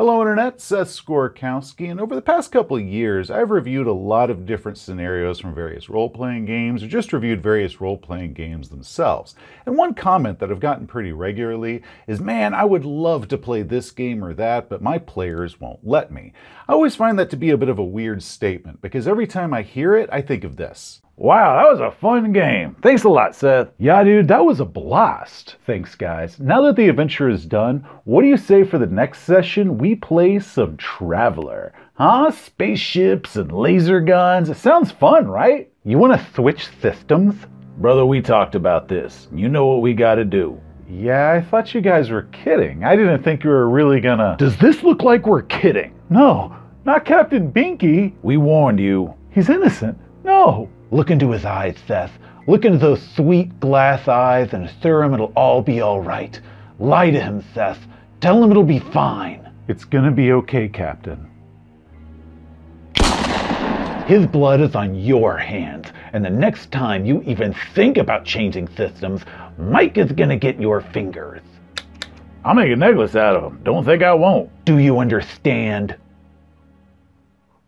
Hello Internet, Seth Skorkowski, and over the past couple of years, I've reviewed a lot of different scenarios from various role-playing games, or just reviewed various role-playing games themselves. And one comment that I've gotten pretty regularly is, man, I would love to play this game or that, but my players won't let me. I always find that to be a bit of a weird statement, because every time I hear it, I think of this. Wow, that was a fun game. Thanks a lot, Seth. Yeah, dude, that was a blast. Thanks, guys. Now that the adventure is done, what do you say for the next session we play some Traveler? Huh? Spaceships and laser guns. It sounds fun, right? You want to switch systems? Brother, we talked about this. You know what we gotta do. Yeah, I thought you guys were kidding. I didn't think you were really gonna. Does this look like we're kidding? No, not Captain Binky. We warned you. He's innocent. No, Look into his eyes, Seth. Look into those sweet glass eyes and assure him it'll all be all right. Lie to him, Seth. Tell him it'll be fine. It's gonna be okay, Captain. His blood is on your hands, and the next time you even think about changing systems, Mike is gonna get your fingers. I'll make a necklace out of him. Don't think I won't. Do you understand?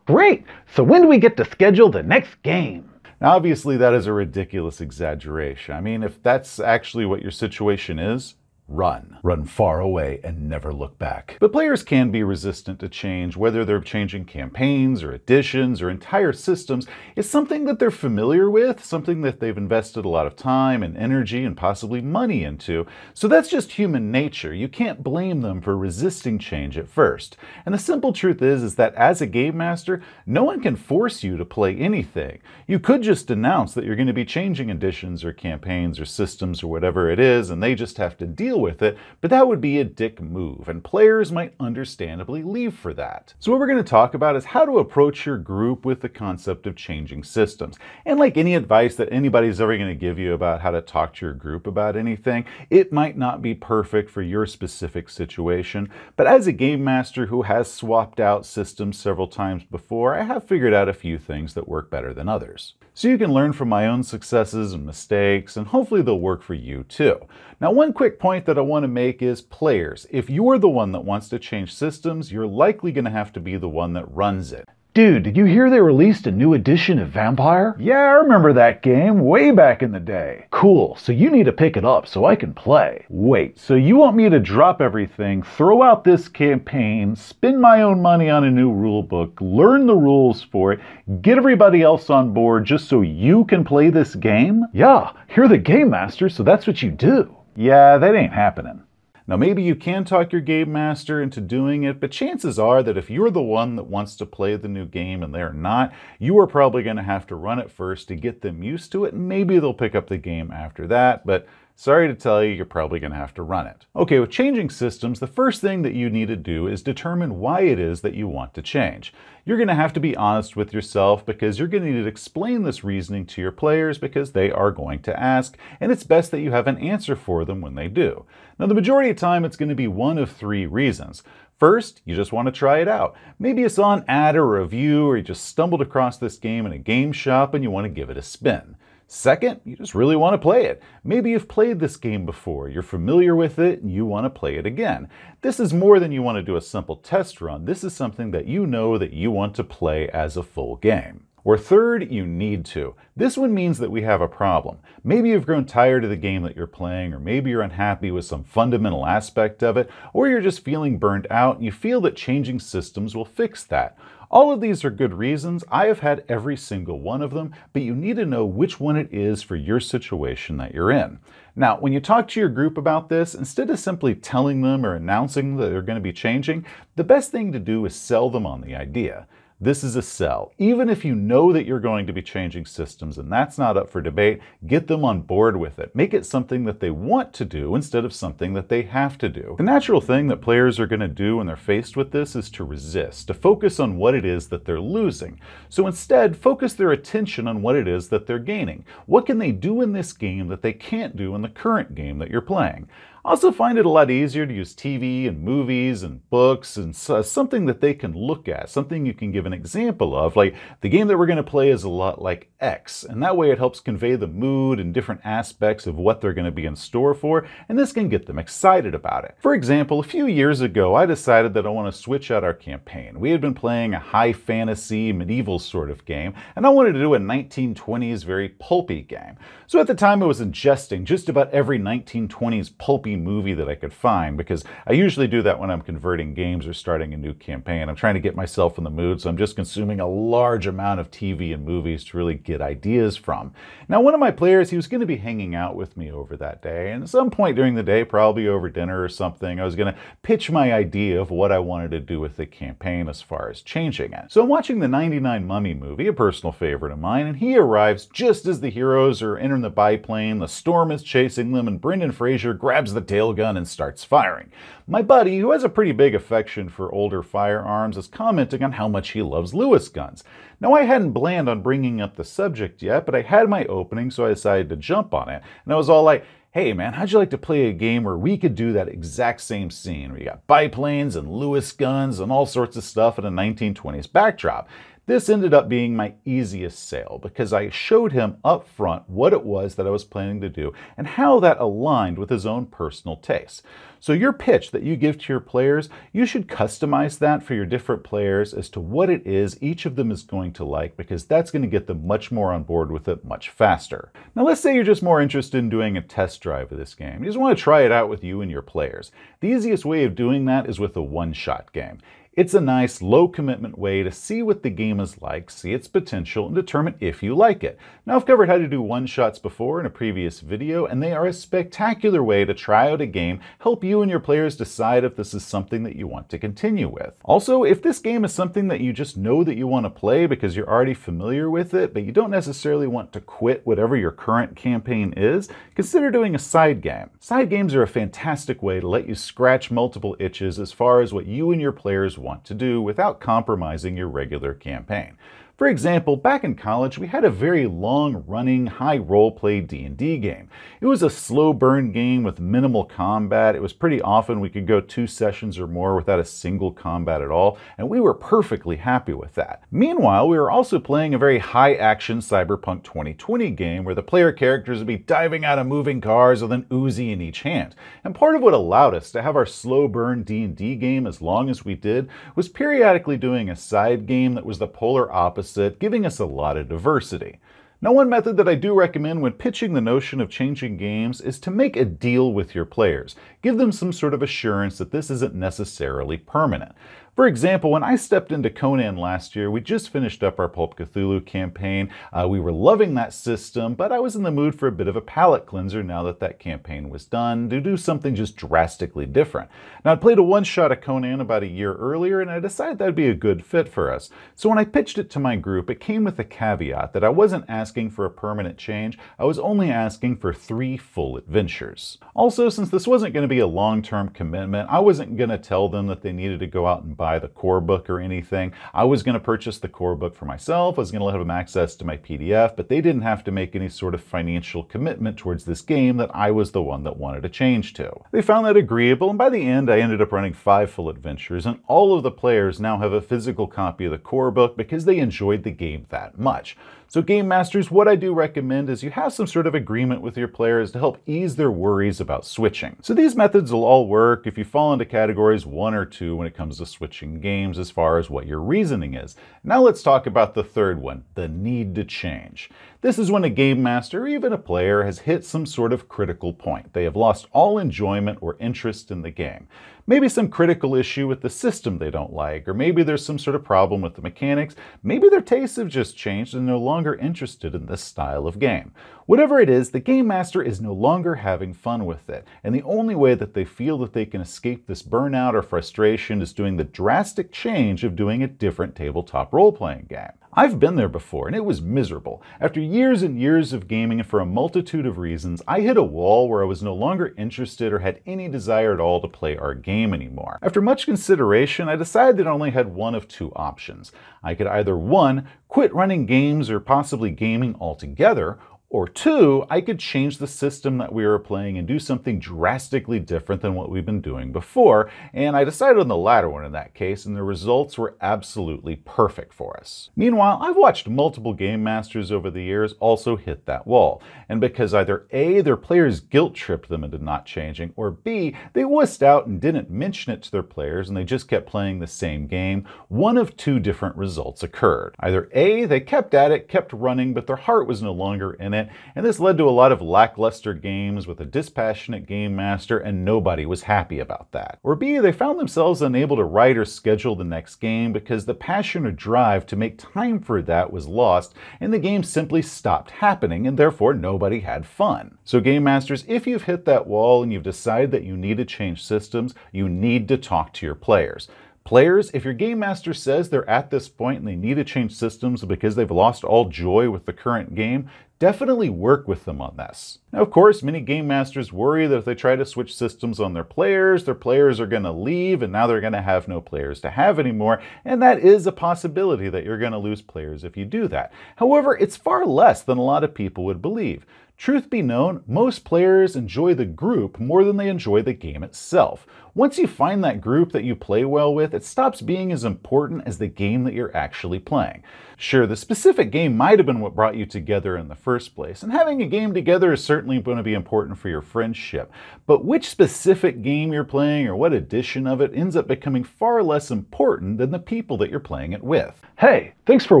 Great! So when do we get to schedule the next game? Now, obviously, that is a ridiculous exaggeration. I mean, if that's actually what your situation is, run. Run far away and never look back. But players can be resistant to change, whether they're changing campaigns or editions or entire systems. It's something that they're familiar with, something that they've invested a lot of time and energy and possibly money into. So that's just human nature. You can't blame them for resisting change at first. And the simple truth is, is that as a game master, no one can force you to play anything. You could just announce that you're going to be changing editions or campaigns or systems or whatever it is, and they just have to deal with it, but that would be a dick move, and players might understandably leave for that. So what we're going to talk about is how to approach your group with the concept of changing systems. And like any advice that anybody's ever going to give you about how to talk to your group about anything, it might not be perfect for your specific situation, but as a game master who has swapped out systems several times before, I have figured out a few things that work better than others so you can learn from my own successes and mistakes, and hopefully they'll work for you too. Now, one quick point that I want to make is players. If you're the one that wants to change systems, you're likely going to have to be the one that runs it. Dude, did you hear they released a new edition of Vampire? Yeah, I remember that game way back in the day. Cool, so you need to pick it up so I can play. Wait, so you want me to drop everything, throw out this campaign, spend my own money on a new rulebook, learn the rules for it, get everybody else on board just so you can play this game? Yeah, you're the game master, so that's what you do. Yeah, that ain't happening. Now, maybe you can talk your game master into doing it, but chances are that if you're the one that wants to play the new game and they're not, you are probably going to have to run it first to get them used to it, and maybe they'll pick up the game after that, but Sorry to tell you, you're probably going to have to run it. Okay, with changing systems, the first thing that you need to do is determine why it is that you want to change. You're going to have to be honest with yourself because you're going to need to explain this reasoning to your players because they are going to ask, and it's best that you have an answer for them when they do. Now, the majority of time, it's going to be one of three reasons. First, you just want to try it out. Maybe you saw an ad or a review, or you just stumbled across this game in a game shop and you want to give it a spin. Second, you just really want to play it. Maybe you've played this game before, you're familiar with it, and you want to play it again. This is more than you want to do a simple test run. This is something that you know that you want to play as a full game. Or third, you need to. This one means that we have a problem. Maybe you've grown tired of the game that you're playing, or maybe you're unhappy with some fundamental aspect of it, or you're just feeling burned out and you feel that changing systems will fix that. All of these are good reasons. I have had every single one of them, but you need to know which one it is for your situation that you're in. Now, when you talk to your group about this, instead of simply telling them or announcing that they're going to be changing, the best thing to do is sell them on the idea. This is a sell. Even if you know that you're going to be changing systems and that's not up for debate, get them on board with it. Make it something that they want to do instead of something that they have to do. The natural thing that players are going to do when they're faced with this is to resist, to focus on what it is that they're losing. So instead, focus their attention on what it is that they're gaining. What can they do in this game that they can't do in the current game that you're playing? also find it a lot easier to use TV and movies and books and uh, something that they can look at, something you can give an example of. Like the game that we're going to play is a lot like X, and that way it helps convey the mood and different aspects of what they're going to be in store for, and this can get them excited about it. For example, a few years ago, I decided that I want to switch out our campaign. We had been playing a high fantasy, medieval sort of game, and I wanted to do a 1920s, very pulpy game. So at the time, I was ingesting just about every 1920s pulpy movie that I could find because I usually do that when I'm converting games or starting a new campaign. I'm trying to get myself in the mood, so I'm just consuming a large amount of TV and movies to really get ideas from. Now, one of my players, he was going to be hanging out with me over that day, and at some point during the day, probably over dinner or something, I was going to pitch my idea of what I wanted to do with the campaign as far as changing it. So I'm watching the 99 Mummy movie, a personal favorite of mine, and he arrives just as the heroes are entering the biplane, the storm is chasing them, and Brendan Fraser grabs the Tail tailgun and starts firing. My buddy, who has a pretty big affection for older firearms, is commenting on how much he loves Lewis guns. Now, I hadn't planned on bringing up the subject yet, but I had my opening, so I decided to jump on it. And I was all like, hey man, how'd you like to play a game where we could do that exact same scene? We got biplanes and Lewis guns and all sorts of stuff in a 1920s backdrop. This ended up being my easiest sale because I showed him up front what it was that I was planning to do and how that aligned with his own personal tastes. So your pitch that you give to your players, you should customize that for your different players as to what it is each of them is going to like because that's going to get them much more on board with it much faster. Now let's say you're just more interested in doing a test drive of this game. You just want to try it out with you and your players. The easiest way of doing that is with a one-shot game. It's a nice, low commitment way to see what the game is like, see its potential, and determine if you like it. Now, I've covered how to do one-shots before in a previous video, and they are a spectacular way to try out a game, help you and your players decide if this is something that you want to continue with. Also, if this game is something that you just know that you want to play because you're already familiar with it, but you don't necessarily want to quit whatever your current campaign is, consider doing a side game. Side games are a fantastic way to let you scratch multiple itches as far as what you and your players want to do without compromising your regular campaign. For example, back in college, we had a very long-running, high role-play D&D game. It was a slow burn game with minimal combat. It was pretty often we could go two sessions or more without a single combat at all, and we were perfectly happy with that. Meanwhile, we were also playing a very high-action Cyberpunk 2020 game where the player characters would be diving out of moving cars with an Uzi in each hand. And part of what allowed us to have our slow burn D&D game as long as we did was periodically doing a side game that was the polar opposite it, giving us a lot of diversity. Now one method that I do recommend when pitching the notion of changing games is to make a deal with your players. Give them some sort of assurance that this isn't necessarily permanent. For example, when I stepped into Conan last year, we just finished up our Pulp Cthulhu campaign. Uh, we were loving that system, but I was in the mood for a bit of a palate cleanser now that that campaign was done to do something just drastically different. Now, I'd played a one-shot of Conan about a year earlier, and I decided that'd be a good fit for us. So when I pitched it to my group, it came with a caveat that I wasn't asking for a permanent change, I was only asking for three full adventures. Also, since this wasn't going to be a long-term commitment, I wasn't going to tell them that they needed to go out and buy buy the core book or anything. I was going to purchase the core book for myself. I was going to let them access to my PDF, but they didn't have to make any sort of financial commitment towards this game that I was the one that wanted to change to. They found that agreeable, and by the end, I ended up running five full adventures, and all of the players now have a physical copy of the core book because they enjoyed the game that much. So Game Masters, what I do recommend is you have some sort of agreement with your players to help ease their worries about switching. So these methods will all work if you fall into categories one or two when it comes to switching games as far as what your reasoning is. Now let's talk about the third one, the need to change. This is when a game master or even a player has hit some sort of critical point. They have lost all enjoyment or interest in the game. Maybe some critical issue with the system they don't like, or maybe there's some sort of problem with the mechanics. Maybe their tastes have just changed and they're no longer interested in this style of game. Whatever it is, the game master is no longer having fun with it, and the only way that they feel that they can escape this burnout or frustration is doing the drastic change of doing a different tabletop role-playing game. I've been there before, and it was miserable. After years and years of gaming, and for a multitude of reasons, I hit a wall where I was no longer interested or had any desire at all to play our game anymore. After much consideration, I decided that I only had one of two options. I could either 1. quit running games or possibly gaming altogether, or two, I could change the system that we were playing and do something drastically different than what we've been doing before, and I decided on the latter one in that case, and the results were absolutely perfect for us. Meanwhile, I've watched multiple Game Masters over the years also hit that wall, and because either A, their players guilt-tripped them into not changing, or B, they wussed out and didn't mention it to their players and they just kept playing the same game, one of two different results occurred. Either A, they kept at it, kept running, but their heart was no longer in it, and this led to a lot of lackluster games with a dispassionate game master, and nobody was happy about that. Or B, they found themselves unable to write or schedule the next game because the passion or drive to make time for that was lost, and the game simply stopped happening, and therefore nobody had fun. So game masters, if you've hit that wall and you've decided that you need to change systems, you need to talk to your players. Players, if your game master says they're at this point and they need to change systems because they've lost all joy with the current game, definitely work with them on this. Now, of course, many game masters worry that if they try to switch systems on their players, their players are going to leave and now they're going to have no players to have anymore, and that is a possibility that you're going to lose players if you do that. However, it's far less than a lot of people would believe. Truth be known, most players enjoy the group more than they enjoy the game itself. Once you find that group that you play well with, it stops being as important as the game that you're actually playing. Sure, the specific game might have been what brought you together in the first place, and having a game together is certainly going to be important for your friendship, but which specific game you're playing or what edition of it ends up becoming far less important than the people that you're playing it with. Hey, thanks for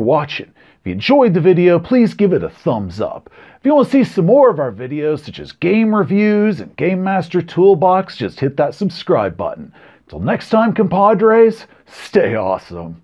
watching. If you enjoyed the video, please give it a thumbs up. If you want to see some more of our videos, such as game reviews and Game Master Toolbox, just hit that subscribe subscribe button. Till next time, compadres, stay awesome.